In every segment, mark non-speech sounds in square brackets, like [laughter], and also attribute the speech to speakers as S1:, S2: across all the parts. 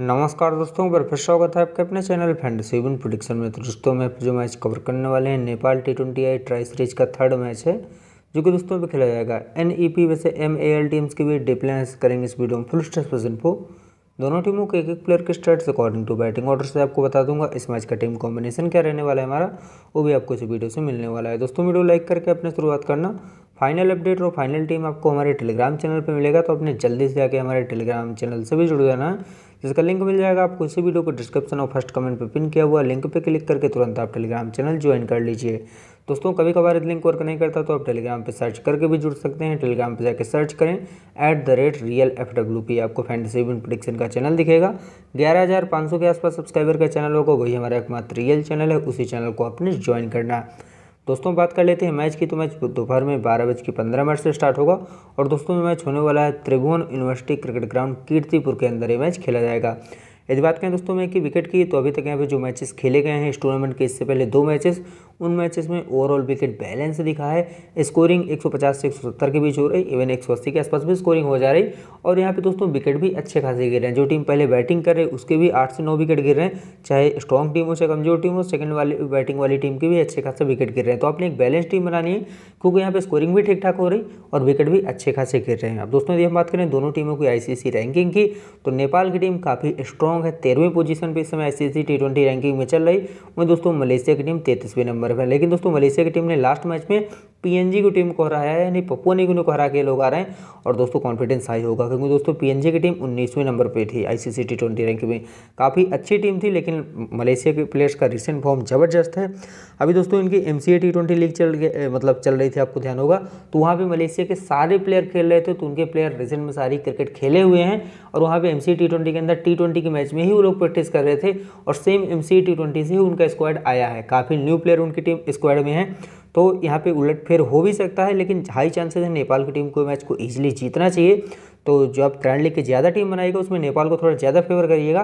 S1: नमस्कार दोस्तों बार फिर स्वागत है आपके अपने चैनल फ्रेंड सेवन प्रोडिक्शन में तो दोस्तों में जो मैच कवर करने वाले हैं Nepal T twenty I tri series का थर्ड मैच है जो कि दोस्तों में खेला जाएगा एन ई पी वैसे एम ए एल टीम्स के भी डिप्लेंस करेंगे इस वीडियो में फुल स्टेस इन्फो दोनों टीमों के एक एक प्लेयर के stats according to batting order से आपको बता दूंगा इस मैच का टीम कॉम्बिनेशन क्या रहने वाला है हमारा वो भी आपको इस वीडियो से मिलने वाला है दोस्तों वीडियो लाइक करके अपने शुरुआत करना फाइनल अपडेट और फाइनल टीम आपको हमारे टेलीग्राम चैनल पर मिलेगा तो अपने जल्दी से जाके हमारे टेलीग्राम चैनल से भी जुड़ जाना जिसका लिंक मिल जाएगा आपको इसी वीडियो को डिस्क्रिप्शन और फर्स्ट कमेंट पर पिन किया हुआ लिंक पर क्लिक करके तुरंत आप टेलीग्राम चैनल ज्वाइन कर लीजिए दोस्तों कभी कभार लिंक वर्क नहीं करता तो आप टेलीग्राम पर सर्च करके भी जुड़ सकते हैं टेलीग्राम पर जाकर सर्च करें at the rate real F W P आपको फैंटेसी विन प्रोडिक्शन का चैनल दिखेगा ग्यारह हज़ार पाँच सौ के आसपास सब्सक्राइबर का चैनल होगा वही हमारा एकमात्र रियल चैनल है उसी चैनल को आपने ज्वाइन करना दोस्तों बात कर लेते हैं मैच की तो मैच दोपहर में बारह बज के पंद्रह मिनट से स्टार्ट होगा और दोस्तों मैच होने वाला है Tribhuvan University Cricket Ground Kirtipur के अंदर ये मैच खेला जाएगा यदि बात करें दोस्तों मैं कि विकेट की तो अभी तक यहाँ पे जो मैचेस खेले गए हैं इस टूर्नामेंट के इससे पहले दो मैचेस उन मैचेस में ओवरऑल विकेट बैलेंस दिखा है स्कोरिंग 150 से 170 के बीच हो रही इवन 180 के आसपास भी स्कोरिंग हो जा रही और यहाँ पे दोस्तों विकेट भी अच्छे खासे गिर रहे हैं जो टीम पहले बैटिंग कर रही उसके भी आठ से नौ विकेट गिर रहे हैं चाहे स्ट्रॉन्ग टीम हो चाहे कमजोर टीम हो सेकंड वाली बैटिंग वाली टीम के भी अच्छे खासे विकेट गिर रहे हैं तो आपने एक बैलेंस टीम बनानी है क्योंकि यहाँ पर स्कोरिंग भी ठीक ठाक हो रही और विकेट भी अच्छे खासे गिर रहे हैं अब दोस्तों यदि हम बात करें दोनों टीमों की आईसीसी रैंकिंग की तो नेपाल की टीम काफ़ी स्ट्रॉन्ग हांगकांग है तेरहवीं पोजीशन पे इस समय आईसीसी टी ट्वेंटी रैंकिंग में चल रही वहीं दोस्तों मलेशिया की टीम तैतीसवें नंबर पर है लेकिन दोस्तों मलेशिया की टीम ने लास्ट मैच में पीएनजी की टीम को हराया है यानी पप्पू पपुआ ने को हरा के लोग आ रहे हैं और दोस्तों कॉन्फिडेंस हाई होगा क्योंकि दोस्तों पी की टीम उन्नीसवें नंबर पर थी आईसीसी टी ट्वेंटी रैंक में काफ़ी अच्छी टीम थी लेकिन मलेशिया के प्लेयर्स का रिसेंट फॉर्म ज़बरदस्त है अभी दोस्तों इनकी एम सी टी लीग चल गए मतलब चल रही थी आपको ध्यान होगा तो वहाँ पर मलेशिया के सारे प्लेयर खेल रहे थे तो उनके प्लेयर रिसेंट में सारी क्रिकेट खेले हुए हैं और वहाँ पे एम सी टी ट्वेंटी के अंदर टी ट्वेंटी के मैच में ही वो लोग प्रैक्टिस कर रहे थे और same M C T twenty से ही उनका स्क्वाड आया है काफ़ी न्यू प्लेयर उनकी टीम स्क्वाड में है तो यहाँ पे फेर हो भी सकता है लेकिन हाई चांसेस है नेपाल की टीम को मैच को ईजिली जीतना चाहिए तो जो आप करंट लीग की ज़्यादा टीम बनाएगा उसमें नेपाल को थोड़ा ज़्यादा फेवर करिएगा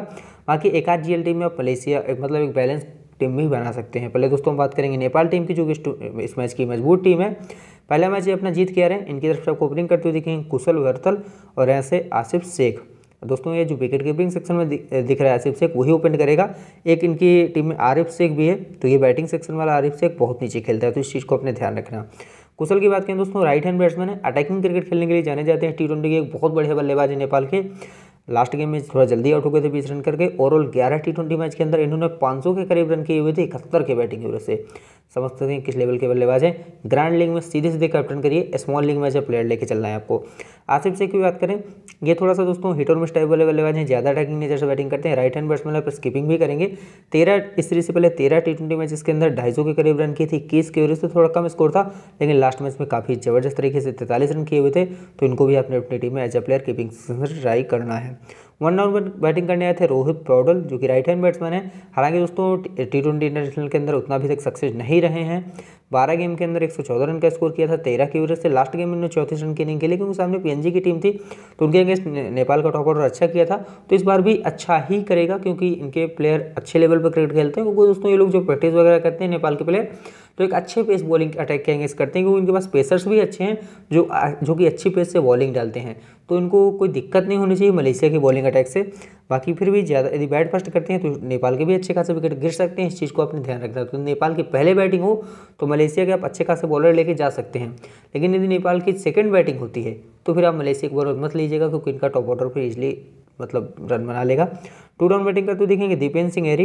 S1: बाकी एक आध जी टीम में आप मलेशिया मतलब एक बैलेंस टीम भी बना सकते हैं पहले दोस्तों हम बात करेंगे नेपाल टीम की जो कि इस मैच की मजबूत टीम है पहला मैच ये अपना जीत के आ रहे हैं इनकी तरफ से आपको ओपनिंग करते हुए दिखेंगे कुशल वर्तल और ऐसे आसिफ शेख दोस्तों ये जो विकेट कीपिंग सेक्शन में दिख रहा है आसिफ शेख वही ओपन करेगा एक इनकी टीम में आरिफ शेख भी है तो ये बैटिंग सेक्शन वाला आरिफ शेख बहुत नीचे खेलता है तो इस चीज़ को अपने ध्यान रखना कुशल की बात करें दोस्तों राइट हैंड बैट्समैन है अटैकिंग क्रिकेट खेलने के लिए जाने जाते हैं टी ट्वेंटी के एक बहुत बढ़िया बल्लेबाज है नेपाल के लास्ट गेम में थोड़ा जल्दी आउट हो गए थे बीस रन करके ओवरऑल ग्यारह टी ट्वेंटी मैच के अंदर इन्होंने सौ के करीब रन किए हुए थे इकहत्तर के बैटिंग एवरेज से समझ सकते तो हैं किस लेवल के बल्लेबाज है ग्रैंड लीग में सीधे सीधे कैप्टन करिए स्मॉल लीग में ऐसे प्लेयर लेके चलना है आपको आसिफ से की बात करें ये थोड़ा सा दोस्तों हिट और मिस टाइप वाले बल्लेबाज हैं ज़्यादा अटैकिंग नेचर से बैटिंग करते हैं राइट हैंड बैट्समैन पर स्किपिंग भी करेंगे तेरह इस तरीके से पहले तेरह टी ट्वेंटी मैच इसके अंदर ढाई के करीब रन की थी इक्कीस की ओर से थोड़ा कम स्कोर था लेकिन लास्ट मैच में काफ़ी ज़बरदस्त तरीके से तैंतालीस रन किए हुए थे तो इनको भी आपने अपनी टीम में as a player keeping try करना है वन डाउन पर बैटिंग करने आए थे रोहित पौडल जो कि राइट हैंड बैट्समैन है हालांकि दोस्तों टी ट्वेंटी इंटरनेशनल के अंदर उतना भी तक सक्सेस नहीं रहे हैं बारह गेम के अंदर एक रन का स्कोर किया था तेरह की वजह से लास्ट गेम में इन्होंने चौंतीस रन की इनिंग खेली क्योंकि सामने जी की टीम थी तो उनके अगेंस्ट नेपाल का टॉप ऑर्डर अच्छा किया था तो इस बार भी अच्छा ही करेगा क्योंकि इनके प्लेयर अच्छे लेवल पर क्रिकेट खेलते हैं क्योंकि दोस्तों ये लोग जो प्रैक्टिस वगैरह करते हैं नेपाल के प्लेयर तो एक अच्छे पेस बॉलिंग अटैक के करते हैं क्योंकि उनके पास पेसर्स भी अच्छे हैं जो जो कि अच्छी पेस से बॉलिंग डालते हैं तो इनको कोई दिक्कत नहीं होनी चाहिए मलेशिया की बॉलिंग अटैक से बाकी फिर भी ज़्यादा यदि बैट फर्स्ट करते हैं तो नेपाल के भी अच्छे खासे विकेट गिर सकते हैं इस चीज़ को अपने ध्यान रखना तो नेपाल की पहले बैटिंग हो तो मलेशिया के आप अच्छे खासे बॉलर लेके जा सकते हैं लेकिन यदि नेपाल की सेकेंड बैटिंग होती है तो फिर आप मलेशिया के बॉलर मत लीजिएगा क्योंकि इनका टॉप ऑर्डर फिर इजली मतलब रन बना लेगा टू डाउन बैटिंग करते देखेंगे Dipendra Singh Airee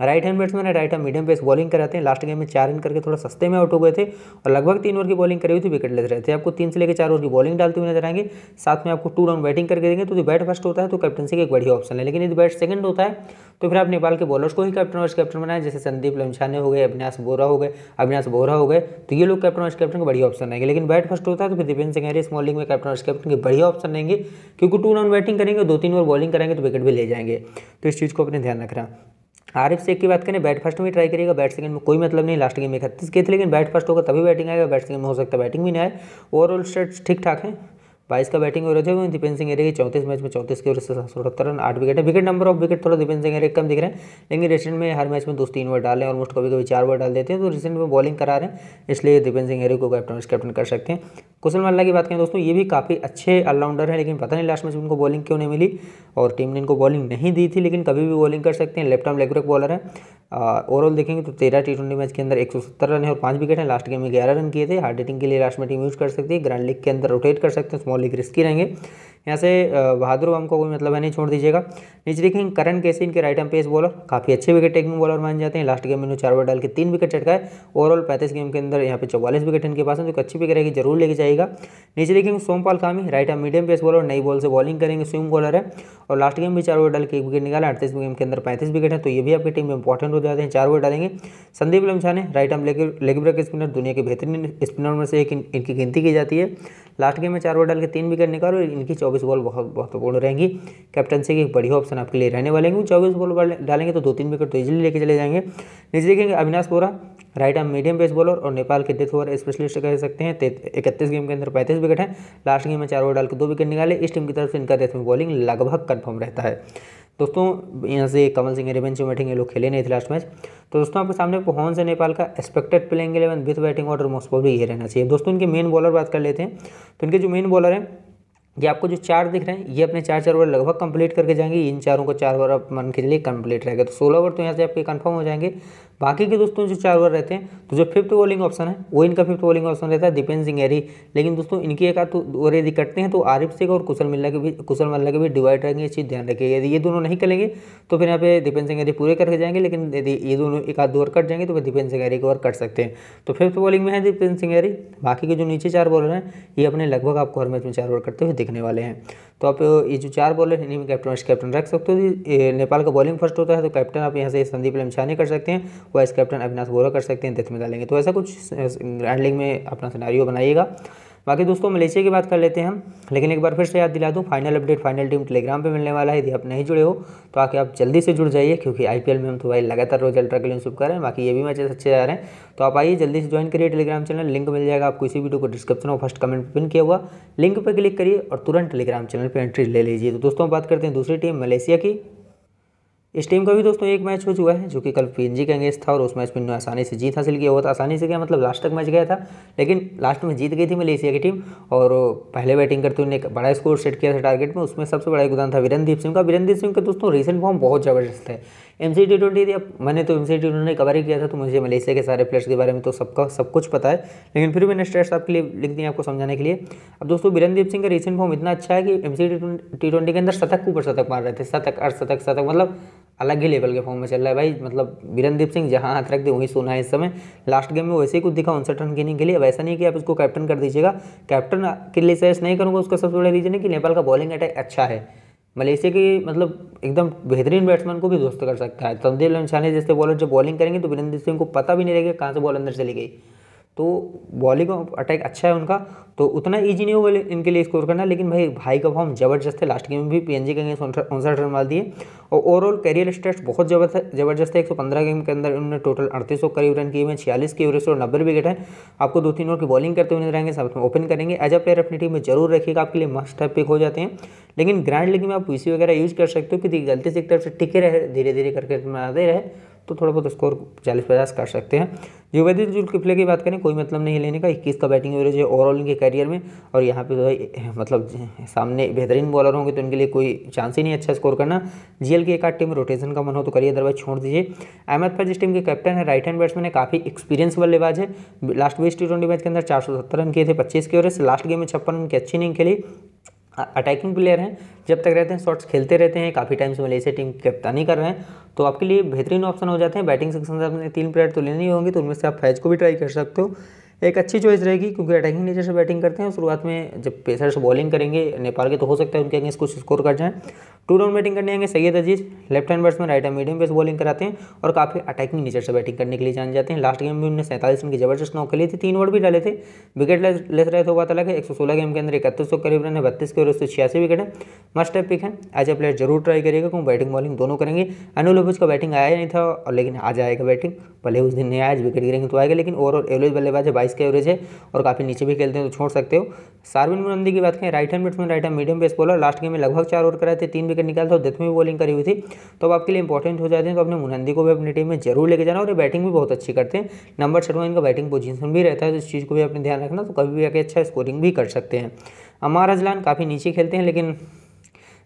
S1: right hand batsman है right hand medium pace bowling कराते हैं लास्ट गेम में चार रन करके थोड़ा सस्ते में आउट हो गए थे और लगभग तीन ओवर की बॉलिंग करी हुई थी विकेट लेते रहे थे आपको तीन से लेकर चार ओवर की बॉलिंग डालते हुए नजर आएंगे साथ में आपको टू डाउन बैटिंग करके देंगे तो जो बैट फर्स्ट होता है तो कैप्टनसी का एक बढ़िया ऑप्शन है लेकिन यदि बैट सेकंड होता है तो फिर आप नेपाल के बॉलर्स को ही कैप्टन वाइस कैप्टन बनाए जैसे संदीप लमछाने हो गए अविनाश बोरा हो गए अविनाश बोरा हो गए तो ये लोग कैप्टन वाइस कैप्टन का बढ़िया ऑप्शन रहेंगे लेकिन बैट फर्स्ट होता है तो फिर दीपेन सिंह हरी स्मॉल में कैप्टन वाइस कैप्टन के बढ़िया ऑप्शन रहेंगे क्योंकि टू डाउन बैटिंग करेंगे दो तीन ओवर बॉलिंग करेंगे तो विकेट भी ले जाएंगे तो इस चीज़ को अपने ध्यान रखना आर एफ सेक की बात करें बैट फर्स्ट में ट्राई करिएगा बैट सेकंड में कोई मतलब नहीं लास्ट गेम में इकतीस गए थे लेकिन बैट फर्स्ट होगा तभी बैटिंग आएगा बैट सेकंड में हो सकता है बैटिंग भी नहीं आए ओवरऑल स्टेट्स ठीक ठाक हैं बाईस का बैटिंग एवरेज है दीपेन सिंह एरे की चौंतीस मैच में चौंतीस के ओर से सड़सठ रन आठ विकेट है विकेट नंबर ऑफ विकेट थोड़ा दीपेन सिंह एरे कम दिख रहे हैं लेकिन रिसेंट में हर मैच में दो तीन ओवर डाले हैं ऑलमोस्ट कभी कभी चार ओवर डाल देते हैं तो रिसेंट में बॉलिंग करा रहे हैं इसलिए दीपेन सिंह एरे को कैप्टन कैप्टन कर सकते हैं कुशल मल्ला की बात करें दोस्तों ये भी काफ़ी अच्छे ऑलराउंडर हैं लेकिन पता नहीं लास्ट मैच में उनको बॉलिंग क्यों नहीं मिली और टीम ने इनको बॉलिंग नहीं दी थी लेकिन कभी भी बॉलिंग कर सकते हैं left arm leg break bowler है ओवरऑल देखेंगे तो तेरह टी ट्वेंटी मैच के अंदर एक सौ सत्तर रन है और पाँच विकेट हैं लास्ट गेम में ग्यारह रन किए थे हार्ड हिटिंग के लिए लास्ट में टीम यूज़ कर सकती है ग्रैंड लीग के अंदर रोटेट कर सकते हैं स्मॉल लीग रिस्की रहेंगे यहाँ से बहादुर बम को कोई मतलब है नहीं छोड़ दीजिएगा नीचे देखेंगे करण कैसे इनके राइट आर्म पेस बॉलर काफ़ी अच्छे विकेट टेकिंग बॉलर माने जाते हैं लास्ट गेम में चार बार डाल के तीन विकेट चटकाए ओवरऑल पैंतीस गेम के अंदर यहाँ पे चौवालीस विकेट इनके पास है तो अच्छी विकेट रहेगी जरूर लेके जाएगा नीचे देखेंगे Sompal Kami right arm medium pace bowler नई बॉल से बॉलिंग करेंगे स्विंग बॉलर है और लास्ट गेम भी चार ओवर डाल के एक विकेट निकाला अड़तीस गेम के अंदर पैंतीस विकेट है तो ये भी आपकी टीम में इंपॉर्टेंट हो जाते हैं चार ओवर डालेंगे Sandeep Lamichhane right arm leg break spinner दुनिया के बेहतरीन स्पिनर में से एक इनकी गिनती की जाती है लास्ट गेम में चार ओवर डाल के तीन विकेट निकालो इनकी चौबीस बॉल बहुत महत्वपूर्ण रहेंगी कैप्टनसी की एक बढ़िया ऑप्शन आपके लिए रहने वाले हैं चौबीस बॉल डालेंगे तो दो तीन विकेट तो इजिली लेके चले जाएंगे नीचे देखेंगे Avinash Bohara right arm medium pace bowler और नेपाल के डेथ ओवर स्पेशलिस्ट कह सकते हैं इकतीस गेम के अंदर पैंतीस विकेट हैं लास्ट गेम में चार ओवर डाल के दो विकेट निकाले इस टीम की तरफ से इनका डेथ में बॉलिंग लगभग कन्फर्म रहता है दोस्तों यहाँ से कमल सिंह रेवन से बैठेंगे लोग खेले नहीं थे लास्ट मैच तो दोस्तों आपके सामने पहुंच से नेपाल का expected playing eleven with batting order most probably ये रहना चाहिए दोस्तों इनके मेन बॉलर बात कर लेते हैं तो इनके जो मेन बॉलर हैं ये आपको जो चार दिख रहे हैं ये अपने चार चार ओवर लगभग कंप्लीट करके जाएंगे इन चारों को चार ओवर मन के लिए कंप्लीट रहेगा तो सोलह ओवर तो यहाँ से आपके कंफर्म हो जाएंगे बाकी के दोस्तों जो चार ओवर रहते हैं तो जो फिफ्थ बॉलिंग ऑप्शन है वो इनका फिफ्थ बॉलिंग ऑप्शन रहता है दीपेंद्र सिंह एरी लेकिन दोस्तों इनकी एक आध ओवर यदि कटते हैं तो आरिफ सिंह और कुशल मिल्ला के भी कुशल मल्ला के भी डिवाइड रहेंगे ये चीज़ ध्यान रखिए यदि ये दोनों नहीं करेंगे तो फिर यहाँ पे दीपेंद्र सिंह एरी पूरे करके जाएंगे लेकिन यदि ये दोनों एक आध ओवर कट जाएंगे तो फिर दीपेंद्र सिंह एरी को ओवर कट सकते हैं तो फिफ्थ बॉलिंग में है दीपेंद्र सिंह एरी बाकी के जो नीचे चार बॉलर हैं ये अपने लगभग आपको हर मैच में चार ओवर करते हुए दिखने वाले हैं तो आप ये जो चार बॉलर इन्हीं में कैप्टन वाइस कैप्टन रख सकते हो तो नेपाल का बॉलिंग फर्स्ट होता है तो कैप्टन आप यहाँ से संदीप लमशानी कर सकते हैं वाइस कैप्टन अविनाश बोरा कर सकते हैं दस में डालेंगे तो ऐसा कुछ ग्रैंड में अपना सिनारियो बनाइएगा बाकी दोस्तों मलेशिया की बात कर लेते हैं हम लेकिन एक बार फिर से याद दिला दूँ final update final team Telegram पर मिलने वाला है यदि आप नहीं जुड़े हो तो आके आप जल्दी से जुड़ जाइए क्योंकि आई में हम तो भाई लगातार रोज अल्ट्रा के लिए शुभ करें बाकी ये भी मैचेस अच्छे जा रहे हैं तो आप आइए जल्दी से ज्वाइन करिए टेलीग्राम चैनल लिंक मिल जाएगा आपको इसी वीडियो को डिस्क्रिप्शन में फर्स्ट कमेंट पिन किया हुआ लिंक पर क्लिक करिए और तुरंत टेलीग्राम चैनल पर एंट्री ले लीजिए तो दोस्तों बात करते हैं दूसरी टीम मलेशिया की इस टीम का भी दोस्तों एक मैच हो चुका है जो कि कल पीएनजी के अंगेस्ट था और उस मैच में इन्होंने आसानी से जीत हासिल किया हुआ था आसानी से क्या मतलब लास्ट तक मैच गया था लेकिन लास्ट में जीत गई थी मलेशिया की टीम और पहले बैटिंग करते हुए एक बड़ा स्कोर सेट किया था टारगेट में उसमें सबसे बड़ा योगदान था वीरनदीप सिंह का वीरनदीप सिंह का दोस्तों रिसेंट फॉर्म बहुत ज़बरदस्त है एम सी टी ट्वेंटी मैंने तो M C T twenty cover ही किया था तो मुझे मलेशिया के सारे प्लेयर्स के बारे में तो सबका सब कुछ पता है लेकिन फिर मैंने स्टेट्स आपके लिए लिख दिया आपको समझाने के लिए अब दोस्तों वीरेंद्रदीप सिंह का रिसेंट फॉर्म इतना अच्छा है कि एम सी टी ट्वेंटी के अंदर शतक ऊपर शतक मार रहे थे शतक अर्ध शतक शतक मतलब अलग ही लेवल के फॉर्म में चल रहा है भाई मतलब वीरनदीप सिंह जहाँ हाथ रख दे वहीं सोना है इस समय लास्ट गेम में वैसे ही कुछ दिखा उनसठ रन गिनने के लिए अब ऐसा नहीं कि आप इसको कैप्टन कर दीजिएगा कैप्टन के लिए सजेस्ट नहीं करूँगा उसका सबसे बड़ा रीजन है कि नेपाल का बॉलिंग अटैक अच्छा है मलेशिया के मतलब एकदम बेहतरीन बैट्समैन को भी दोस्त कर सकता है तंदील अंशानी जैसे बॉलर जब बॉलिंग करेंगे तो वीरनदीप सिंह को पता भी नहीं रहेगा कहाँ से बॉल अंदर चली गई तो बॉलिंग अटैक अच्छा है उनका तो उतना ईजी नहीं होगा इनके लिए स्कोर करना लेकिन भाई भाई का फॉर्म जबरदस्त है लास्ट गेम में भी पीएनजी के उनसठ रन मार दिए और ओवरऑल कैरियर स्टेट बहुत जबरदस्त है एक सौ पंद्रह गेम के अंदर उन्होंने टोटल अड़तीस सौ करीब रन किए हैं छियालीस की एवरेज और नब्बे विकेट है आपको दो तीन ओवर की बॉलिंग करते हुए नजर आएंगे साथ में ओपन करेंगे एज अ प्लेयर अपनी टीम में जरूर रखिएगा आपके लिए मस्ट है पिक हो जाते हैं लेकिन ग्रैंड लीग में आप पी वगैरह यूज कर सकते हो कि गलती से एक तरफ से टिके रहे धीरे धीरे करके रहे तो थोड़ा बहुत स्कोर चालीस पचास कर सकते हैं जुल जुल्किफले की बात करें कोई मतलब नहीं लेने का इक्कीस का बैटिंग एवरेज है ओवरऑल इनके करियर में और यहाँ पे है मतलब सामने बेहतरीन बॉलर होंगे तो इनके लिए कोई चांस ही नहीं अच्छा स्कोर करना जीएल की एक आठ टीम रोटेशन का मन हो तो करिए अदरवाइज छोड़ दीजिए अहमद पर जिस टीम के कैप्टन है राइट हैंड बैट्समैन है काफ़ी एक्सपीरियंस बल्लेबाज है लास्ट बीस टी ट्वेंटी मैच के अंदर चार सौ सत्तर रन किए थे पच्चीस के ओवर लास्ट गेम में छप्पन रन की अच्छी नहीं खेली अटैकिंग प्लेयर हैं जब तक रहते हैं शॉट्स खेलते रहते हैं काफ़ी टाइम से मलेशिया टीम की कप्तानी कर रहे हैं तो आपके लिए बेहतरीन ऑप्शन हो जाते हैं बैटिंग सेक्शन से आपने तीन प्लेयर तो लेने ही होंगे तो उनमें से आप फैज को भी ट्राई कर सकते हो एक अच्छी चॉइस रहेगी क्योंकि अटैकिंग नेचर से बैटिंग करते हैं शुरुआत में जब पेसर्स बॉलिंग करेंगे नेपाल के तो हो सकता है उनके अगेंस्ट कुछ स्कोर कर जाएं टू डाउन बैटिंग करने आएंगे Syed Aziz left hand batsman right hand medium pace bowling कराते हैं और काफ़ी अटैकिंग नेचर से बैटिंग करने के लिए जान जाते हैं लास्ट गेम में उन्होंने सैंतालीस रन की जबरदस्त नौ खेली थी तीन ओवर भी डाले थे विकेट लेस रहे तो बात अलग है एक गेम के अंदर इकतीस सौ करीब रन है बत्तीस के और एक छियासी विकेट है मस्ट पिक है एज ए प्लेयर जरूर ट्राई करिएगा क्योंकि बैटिंग बॉलिंग दोनों करेंगे अनुल लोबिज का बैटिंग आया ही नहीं था और लेकिन आज आएगा बैटिंग भले उस दिन नहीं आया आज विकेट गिरेंगे तो आएगा लेकिन ओवरऑल एवरेज बल्लेबाज है बाईस के एवरेज है और काफ़ी नीचे भी खेलते हैं तो छोड़ सकते हो सार्विन मुनंदी की बात करें right hand batsman right hand medium pace bowler last game में लगभग चार ओवर कराए थे तीन विकेट निकाल था दस में भी बॉलिंग करी हुई थी तो अब आपके लिए इंपॉर्टेंट हो जाते हैं तो अपने मुनंदी को भी अपनी टीम में जरूर लेके जाना और ये बैटिंग भी बहुत अच्छी करते हैं नंबर में इनका बैटिंग पोजिशन भी रहता है तो इस चीज़ को भी अपने ध्यान रखना तो कभी भी आके अच्छा स्कोरिंग भी कर सकते हैं अमार अजलान काफ़ी नीचे खेलते हैं लेकिन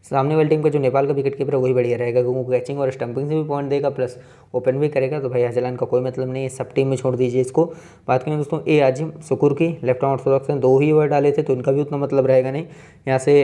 S1: सामने वाली टीम का जो नेपाल का विकेट कीपर है वही बढ़िया रहेगा क्योंकि कैचिंग और स्टंपिंग से भी पॉइंट देगा प्लस ओपन भी करेगा तो भाई हजलान का कोई मतलब नहीं है सब टीम में छोड़ दीजिए इसको बात करें दोस्तों ए आजिम सुकुर की लेफ्ट आउट ऑर्थोडॉक्स ने दो ही ओवर डाले थे तो इनका भी उतना मतलब रहेगा नहीं यहाँ से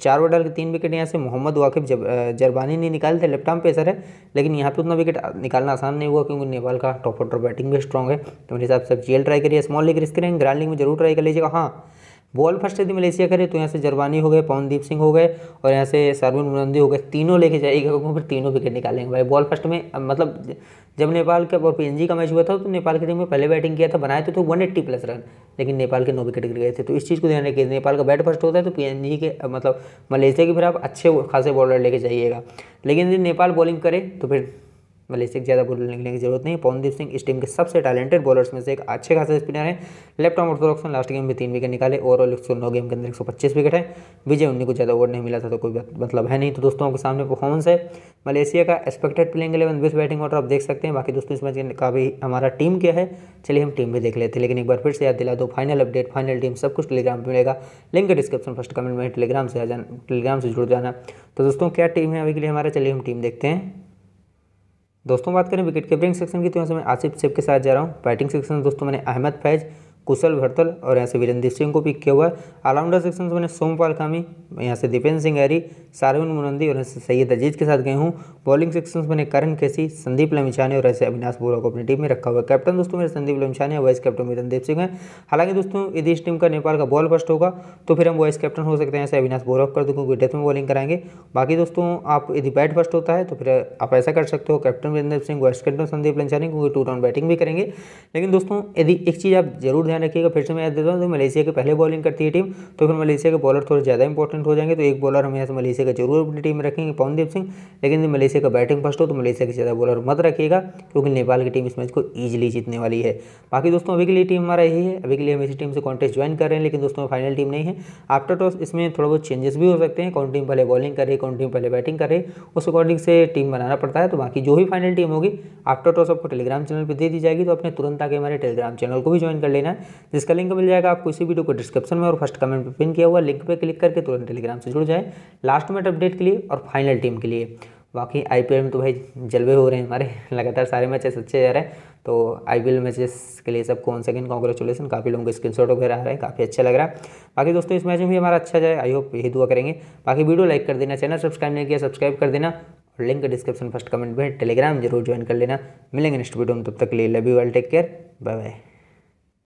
S1: चार ओवर डाल के तीन विकेट यहाँ से मोहम्मद वाकिफ जब जरबानी ने निकाले थे लेफ्ट आर्म पेसर है लेकिन यहाँ पर उतना विकेट निकालना आसान नहीं हुआ क्योंकि नेपाल का टॉप ऑर्डर बैटिंग भी स्ट्रॉग है तो मेरे हिसाब से जेल जी ट्राई करिए स्मॉल लीग रिस्क करेंगे ग्रांड लीग में जरूर ट्राई कर लीजिएगा हाँ बॉल फर्स्ट यदि मलेशिया करे तो यहाँ से जरवानी हो गए पवनदीप सिंह हो गए और यहाँ से सरविन मुनंदी हो गए तीनों लेके जाएगा फिर तीनों विकेट निकालेंगे भाई बॉल फर्स्ट में मतलब जब नेपाल का और पी का मैच हुआ था तो नेपाल की टीम में पहले बैटिंग किया था बनाए थे तो वन एट्टी प्लस रन लेकिन नेपाल के नौ विकेट गिर गए थे तो इस चीज़ को ध्यान रखिए नेपाल का बैट फर्स्ट होता है तो पी के मतलब मलेशिया के फिर आप अच्छे खासे बॉलर लेके जाइएगा लेकिन यदि नेपाल बॉलिंग करे तो फिर मलेशिया मतलब की ज़्यादा बोलने की जरूरत नहीं पवनदीप सिंह इस टीम के सबसे टैलेंटेड बॉलर्स में से एक अच्छे खासे स्पिनर है लेफ्ट आर्म ऑर्थोडॉक्स में लास्ट गेम में तीन विकेट निकाले ओवरऑल एक नौ गेम के अंदर एक विकेट है विजय उन्नी को ज़्यादा ओवर नहीं मिला था तो कोई मतलब है नहीं तो दोस्तों आपके सामने परफॉर्मेंस है मलेशिया का expected playing eleven best batting order आप देख सकते हैं बाकी दोस्तों इस मैच का भी हमारा टीम क्या है चलिए हम टीम भी देख लेते हैं लेकिन एक बार फिर से याद दिला दो फाइनल अपडेट फाइनल टीम सब कुछ टेलीग्राम पर मिलेगा लिंक डिस्क्रिप्शन फर्स्ट कमेंट में टेलीग्राम से आ जाना टेलीग्राम से जुड़ जाना तो दोस्तों क्या टीम है अभी के लिए हमारा चलिए हम टीम देखते हैं दोस्तों बात करें विकेट कीपरिंग सेक्शन की तो यहाँ से मैं आसिफ सेफ के साथ जा रहा हूँ बैटिंग सेक्शन में दोस्तों मैंने अहमद फैज कुशल भरतल और यहाँ से वीरेंद्र सिंह को पिक किया हुआ है ऑलराउंडर सेक्शन से मैंने सोमपाल कामी यहाँ से दीपेंद्र सिंह एरी सारविन मुनंदी और सैयद अजीज के साथ गए हूँ बॉलिंग सेक्शन मैंने करण केसी संदीप लमिछाने और ऐसे अविनाश बोरा को अपनी टीम में रखा हुआ कैप्टन दोस्तों मेरे संदीप लमिछाने और वाइस कैप्टन मेरे रणदीप सिंह हैं हालांकि दोस्तों यदि इस टीम का नेपाल का बॉल फर्स्ट होगा तो फिर हम वाइस कैप्टन हो सकते हैं ऐसे अविनाश बोरा कर दूँ क्योंकि डेथ में बॉलिंग कराएंगे बाकी दोस्तों आप यदि बैट फर्स्ट होता है तो फिर आप ऐसा कर सकते हो captain Randeep Singh vice captain Sandeep Lamichhane क्योंकि टू डाउन बैटिंग भी करेंगे लेकिन दोस्तों यदि एक चीज़ आप जरूर ध्यान रखिएगा फिर से मैं याद देता हूँ मलेशिया तो के पहले बॉलिंग करती है टीम तो फिर मलेशिया के बॉलर थोड़े ज़्यादा इंपॉर्टेंट हो जाएंगे तो एक बॉलर हमें मलेशिया मलेशिया का जरूर अपनी टीम में रखेंगे पवनदीप सिंह लेकिन यदि मलेशिया का बैटिंग फर्स्ट हो तो मलेशिया के ज़्यादा बॉलर मत रखिएगा क्योंकि नेपाल की टीम इस मैच को ईजिली जीतने वाली है बाकी दोस्तों अभी के लिए टीम हमारा यही है अभी के लिए हम इसी टीम से कॉन्टेस्ट ज्वाइन कर रहे हैं लेकिन दोस्तों फाइनल टीम नहीं है आफ्टर टॉस इसमें थोड़ा बहुत चेंजेस भी हो सकते हैं कौन टीम पहले बॉलिंग करे कौन टीम पहले बैटिंग करे उस अकॉर्डिंग से टीम बनाना पड़ता है तो बाकी जो भी फाइनल टीम होगी आफ्टर टॉस आपको टेलीग्राम चैनल पर दे दी जाएगी तो अपने तुरंत आगे हमारे टेलीग्राम चैनल को भी ज्वाइन कर लेना है जिसका लिंक मिल जाएगा आपको इसी वीडियो को डिस्क्रिप्शन में और फर्स्ट कमेंट पर पिन किया हुआ लिंक पर क्लिक करके तुरंत टेलीग्राम से जुड़ जाए लास्ट लास्ट अपडेट के लिए और फाइनल टीम के लिए बाकी आई में तो भाई जलवे हो रहे हैं हमारे [laughs] लगातार सारे मैचेस अच्छे जा रहे हैं तो आई पी मैचेस के लिए सब कौन सेकेंड कॉन्ग्रेचुलेसन काफ़ी लोगों के स्क्रीन शॉट वगैरह आ रहा है काफ़ी अच्छा लग रहा है बाकी दोस्तों इस मैच में भी हमारा अच्छा जाए आई होप यही दुआ करेंगे बाकी वीडियो लाइक कर देना चैनल सब्सक्राइब नहीं किया सब्सक्राइब कर देना और लिंक डिस्क्रिप्शन फर्स्ट कमेंट में टेलीग्राम जरूर ज्वाइन कर लेना मिलेंगे नेक्स्ट वीडियो में तब तक ले love you well take care bye bye